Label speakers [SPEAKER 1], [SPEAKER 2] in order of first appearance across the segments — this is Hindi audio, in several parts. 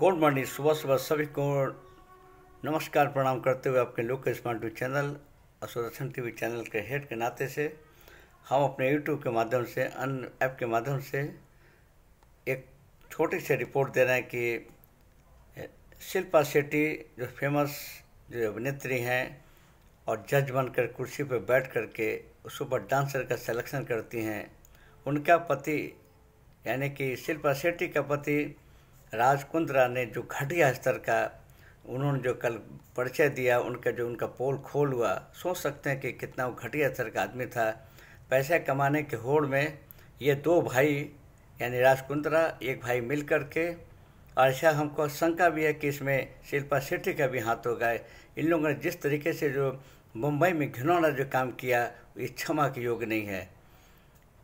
[SPEAKER 1] गुड मॉर्निंग सुबह सुबह सभी को नमस्कार प्रणाम करते हुए आपके लोक स्मार्ट टी चैनल और सुदर्शन टी वी चैनल के हेड के नाते से हम अपने यूट्यूब के माध्यम से अन्य ऐप के माध्यम से एक छोटी सी रिपोर्ट दे रहे हैं कि शिल्पा शेट्टी जो फेमस जो अभिनेत्री हैं और जज बनकर कुर्सी पर बैठ कर के सुपर डांसर का सिलेक्शन करती हैं उनका पति यानी कि शिल्पा शेट्टी का पति राजकुंद्रा ने जो घटिया स्तर का उन्होंने जो कल परिचय दिया उनका जो उनका पोल खोल हुआ सोच सकते हैं कि कितना वो घटिया स्तर का आदमी था पैसे कमाने के होड़ में ये दो भाई यानी राजकुंद्रा एक भाई मिल कर के और ऐसा हमको शंका भी है कि इसमें शिल्पा शेट्टी का भी हाथ होगा इन लोगों ने जिस तरीके से जो मुंबई में घिनौना जो काम किया ये क्षमा के योग नहीं है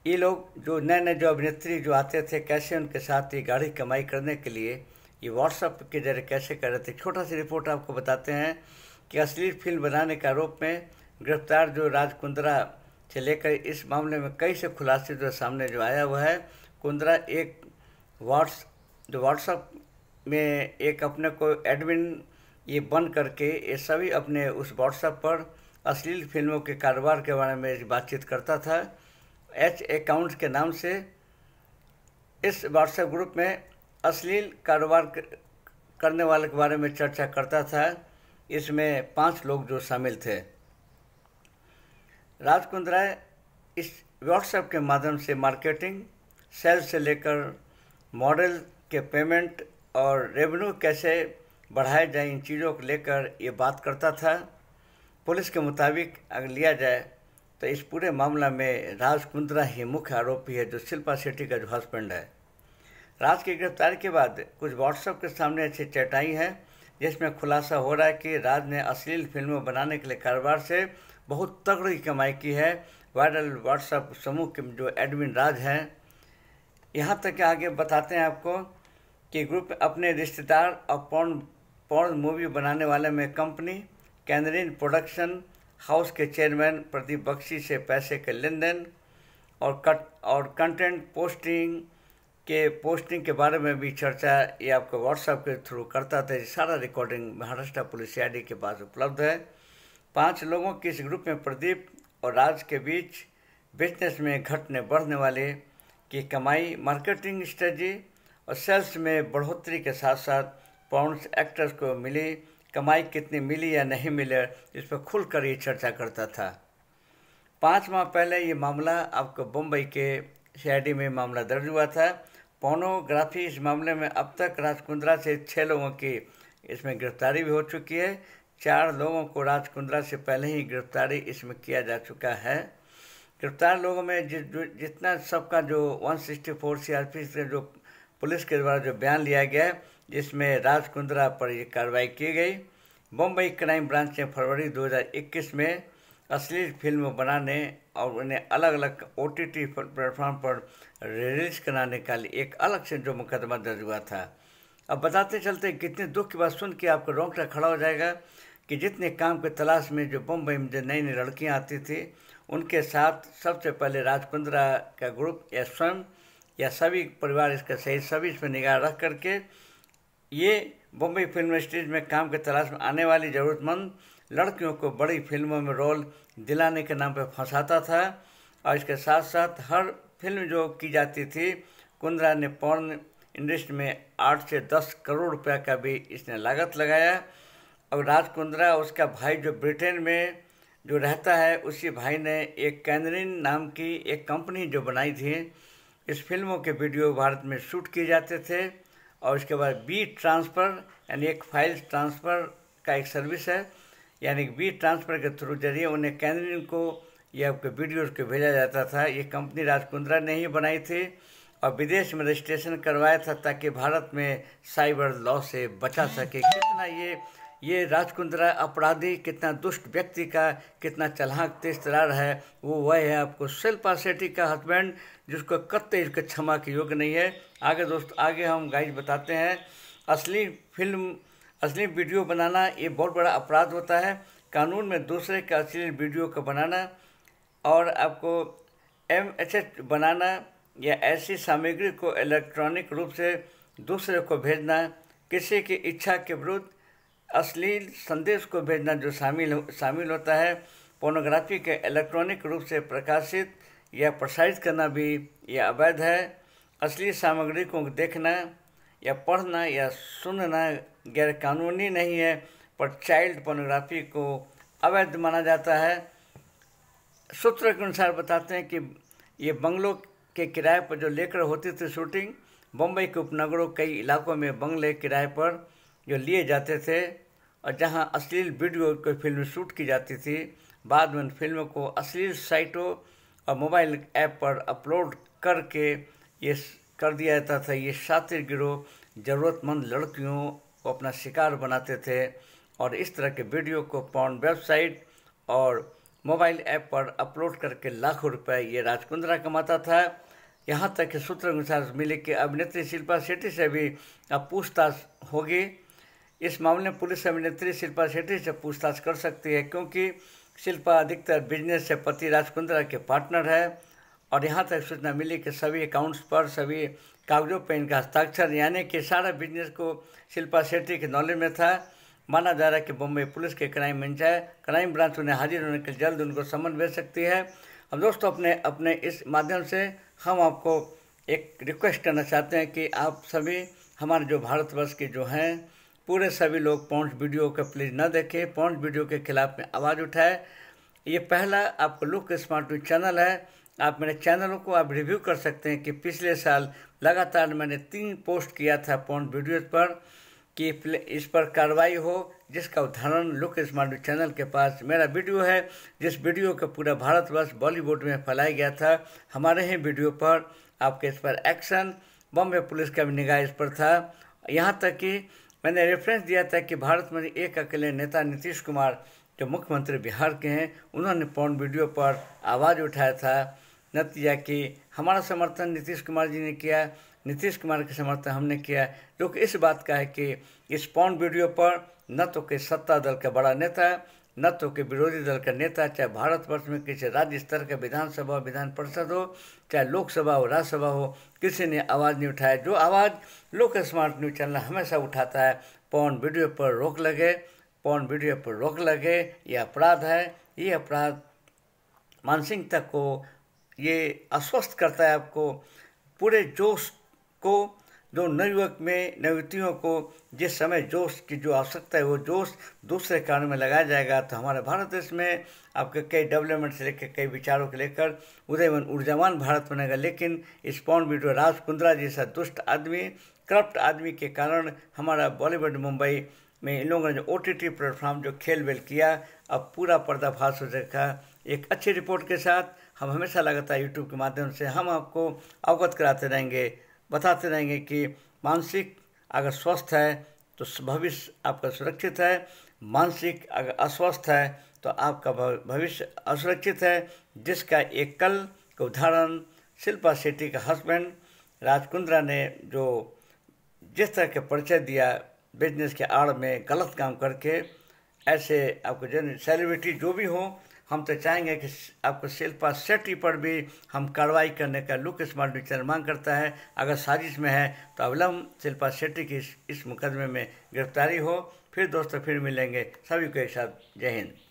[SPEAKER 1] ये लोग जो नए नए जो अभिनेत्री जो आते थे कैसे उनके साथ ये गाढ़ी कमाई करने के लिए ये व्हाट्सअप के जरिए कैसे कर रहे थे छोटा सी रिपोर्ट आपको बताते हैं कि असली फिल्म बनाने के आरोप में गिरफ्तार जो राज कुंद्रा से लेकर इस मामले में कई से खुलासे जो सामने जो आया हुआ है कुंद्रा एक व्हाट्स जो व्हाट्सअप में एक अपने को एडमिन ये बंद करके ये सभी अपने उस व्हाट्सअप पर अश्लील फिल्मों के कारोबार के बारे में बातचीत करता था एच अकाउंट्स के नाम से इस व्हाट्सएप ग्रुप में अश्लील कारोबार करने वाले के बारे में चर्चा करता था इसमें पांच लोग जो शामिल थे राज इस व्हाट्सएप के माध्यम से मार्केटिंग सेल्स से लेकर मॉडल के पेमेंट और रेवेन्यू कैसे बढ़ाए जाए इन चीज़ों को लेकर ये बात करता था पुलिस के मुताबिक अगर लिया जाए तो इस पूरे मामला में राज कुंद्रा ही मुख्य आरोपी है जो शिल्पा शेट्टी का जो हस्बैंड है राज की गिरफ्तारी के बाद कुछ व्हाट्सएप के सामने ऐसी चैट आई है जिसमें खुलासा हो रहा है कि राज ने अश्लील फिल्में बनाने के लिए कारोबार से बहुत तगड़ी कमाई की है वायरल व्हाट्सएप समूह के जो एडमिन राज हैं यहाँ तक आगे बताते हैं आपको कि ग्रुप अपने रिश्तेदार और पौन पौन मूवी बनाने वाले में कंपनी कैनरिन प्रोडक्शन हाउस के चेयरमैन प्रदीप बख्शी से पैसे के लेन देन और कट और कंटेंट पोस्टिंग के पोस्टिंग के बारे में भी चर्चा ये आपको व्हाट्सएप के थ्रू करता था सारा रिकॉर्डिंग महाराष्ट्र पुलिस आई के पास उपलब्ध है पांच लोगों के इस ग्रुप में प्रदीप और राज के बीच बिजनेस में घटने बढ़ने वाले की कमाई मार्केटिंग स्ट्रेटी और सेल्स में बढ़ोतरी के साथ साथ पाउंड्स एक्टर्स को मिली कमाई कितनी मिली या नहीं मिले इस पर खुलकर ये चर्चा करता था पाँच माह पहले ये मामला आपको बम्बई के सी में मामला दर्ज हुआ था पोनोग्राफी इस मामले में अब तक राजकुंद्रा से छः लोगों की इसमें गिरफ्तारी भी हो चुकी है चार लोगों को राजकुंद्रा से पहले ही गिरफ्तारी इसमें किया जा चुका है गिरफ्तार लोगों में जि, जितना सबका जो 164 सीआरपी से जो पुलिस के द्वारा जो बयान लिया गया जिसमें राजकुंद्रा पर यह कार्रवाई की गई बम्बई क्राइम ब्रांच ने फरवरी 2021 में अश्लील फिल्म बनाने और उन्हें अलग अलग ओ टी टी प्लेटफॉर्म पर रिलीज कराने का लिए एक अलग से जो मुकदमा दर्ज हुआ था अब बताते चलते कितने दुख की बात सुन के आपको रोंगटा खड़ा हो जाएगा कि जितने काम की तलाश में जो बम्बई में जो नई नई लड़कियाँ आती थी उनके साथ सबसे पहले राजकुंद्रा का ग्रुप या स्वयं या सभी परिवार इसका सही सभी इस पर निगाह रख करके ये बम्बई फिल्म इंडस्ट्रीज में काम की तलाश में आने वाली ज़रूरतमंद लड़कियों को बड़ी फिल्मों में रोल दिलाने के नाम पर फंसाता था और इसके साथ साथ हर फिल्म जो की जाती थी कुंद्रा ने पौन इंडस्ट्री में आठ से दस करोड़ रुपया का भी इसने लागत लगाया अब राज कुंद्रा उसका भाई जो ब्रिटेन में जो रहता है उसी भाई ने एक कैनरिन नाम की एक कंपनी जो बनाई थी इस फिल्मों के वीडियो भारत में शूट किए जाते थे और उसके बाद बी ट्रांसफ़र यानी एक फाइल ट्रांसफ़र का एक सर्विस है यानी बी ट्रांसफ़र के थ्रू जरिए उन्हें कैनरिन को यह आपके वीडियोज़ को भेजा जाता था ये कंपनी राजकुंद्रा ने ही बनाई थी और विदेश में रजिस्ट्रेशन करवाया था ताकि भारत में साइबर लॉ से बचा सके कितना ये ये राजकुंद्रा अपराधी कितना दुष्ट व्यक्ति का कितना चलाक तेज तरार है वो वह है आपको शिल्पा सेठी का हस्बैंड जिसको कत्ते इसके क्षमा के योग्य नहीं है आगे दोस्त आगे हम गाइज बताते हैं असली फिल्म असली वीडियो बनाना ये बहुत बड़ा अपराध होता है कानून में दूसरे का असली वीडियो का बनाना और आपको एम एच एच बनाना या ऐसी सामग्री को इलेक्ट्रॉनिक रूप से दूसरे को भेजना किसी की इच्छा के विरुद्ध अश्लील संदेश को भेजना जो शामिल शामिल होता है पोर्नोग्राफी के इलेक्ट्रॉनिक रूप से प्रकाशित या प्रसारित करना भी यह अवैध है असली सामग्री को देखना या पढ़ना या सुनना गैरकानूनी नहीं है पर चाइल्ड पोर्नोग्राफी को अवैध माना जाता है सूत्र के अनुसार बताते हैं कि ये बंगलों के किराए पर जो लेकर होती थी शूटिंग बम्बई के उपनगरों कई इलाकों में बंगले किराए पर जो लिए जाते थे और जहाँ अश्लील वीडियो को फिल्म शूट की जाती थी बाद में फिल्म को अश्लील साइटों और मोबाइल ऐप पर अपलोड करके ये कर दिया जाता था ये शातिर गिरोह ज़रूरतमंद लड़कियों को अपना शिकार बनाते थे और इस तरह के वीडियो को पॉन वेबसाइट और मोबाइल ऐप पर अपलोड करके लाखों रुपए ये राजकुंद्रा कमाता था यहाँ तक कि सूत्र अनुसार मिले कि अभिनेत्री शिल्पा शेट्टी से भी अब पूछताछ होगी इस मामले में पुलिस अभिनेत्री शिल्पा शेट्टी से पूछताछ कर सकती है क्योंकि शिल्पा अधिकतर बिजनेस से पति राजकुंद्रा के पार्टनर है और यहाँ तक सूचना मिली कि सभी अकाउंट्स पर सभी कागजों पर इनका हस्ताक्षर यानी कि सारा बिजनेस को शिल्पा शेट्टी के नॉलेज में था माना जा रहा है कि बम्बई पुलिस के क्राइम है क्राइम ब्रांच उन्हें हाजिर होने के जल्द उनको समन भेज सकती है हम दोस्तों अपने अपने इस माध्यम से हम आपको एक रिक्वेस्ट करना चाहते हैं कि आप सभी हमारे जो भारतवर्ष के जो हैं पूरे सभी लोग पॉन्ट वीडियो का प्लीज़ ना देखें पॉन्ट वीडियो के खिलाफ में आवाज़ उठाए ये पहला आपका लुक स्मार्ट न्यूज चैनल है आप मेरे चैनलों को आप रिव्यू कर सकते हैं कि पिछले साल लगातार मैंने तीन पोस्ट किया था पॉन्ट वीडियोज पर कि इस पर कार्रवाई हो जिसका उदाहरण लुक स्मार्ट चैनल के पास मेरा वीडियो है जिस वीडियो का पूरा भारतवर्ष बॉलीवुड में फैलाया गया था हमारे ही वीडियो पर आपके इस पर एक्शन बॉम्बे पुलिस का भी निगाह इस पर था यहाँ तक कि मैंने रेफरेंस दिया था कि भारत में एक अकेले नेता नीतीश कुमार जो मुख्यमंत्री बिहार के हैं उन्होंने पौन वीडियो पर आवाज़ उठाया था नतीजा कि हमारा समर्थन नीतीश कुमार जी ने किया नीतीश कुमार के समर्थन हमने किया जो कि इस बात का है कि इस पौन वीडियो पर न तो कि सत्ता दल का बड़ा नेता न तो कि विरोधी दल का नेता चाहे भारतवर्ष में किसी राज्य स्तर का विधानसभा विधान परिषद हो चाहे लोकसभा हो राज्यसभा हो किसी ने आवाज़ नहीं उठाया जो आवाज़ लोक स्मार्ट न्यूज़ चैनल हमेशा उठाता है पौन वीडियो पर रोक लगे पौन वीडियो पर रोक लगे ये अपराध है ये अपराध मानसिकता को ये अस्वस्थ करता है आपको पूरे जोश को जो नवयुवक में नवयुतियों को जिस समय जोश की जो आवश्यकता है वो जोश दूसरे कारण में लगाया जाएगा तो हमारे भारत देश में आपके कई डेवलपमेंट से लेकर कई विचारों को लेकर उदयवन ऊर्जावान भारत बनेगा लेकिन इस पॉन वीडियो राज कुंद्रा जैसा दुष्ट आदमी करप्ट आदमी के कारण हमारा बॉलीवुड मुंबई में इन लोगों ने जो ओ टी टी प्लेटफॉर्म जो खेल वेल किया अब पूरा पर्दाफाश हो रखा एक अच्छी रिपोर्ट के साथ हम हमेशा लगातार यूट्यूब के माध्यम से हम आपको अवगत कराते रहेंगे बताते रहेंगे कि मानसिक अगर स्वस्थ है तो भविष्य आपका सुरक्षित है मानसिक अगर अस्वस्थ है तो आपका भविष्य असुरक्षित है जिसका एक कल का उदाहरण शिल्पा शेट्टी का हस्बैंड राजकुंद्रा ने जो जिस तरह के परिचय दिया बिजनेस के आड़ में गलत काम करके ऐसे आपको जन सेलिब्रिटी जो भी हो हम तो चाहेंगे कि आपको शिल्पा शेट्टी पर भी हम कार्रवाई करने का लुक स्मार्ट विचार मांग करता है अगर साजिश में है तो अवलंब शिल्पा शेट्टी की इस, इस मुकदमे में गिरफ्तारी हो फिर दोस्तों फिर मिलेंगे सभी को एक साथ जय हिंद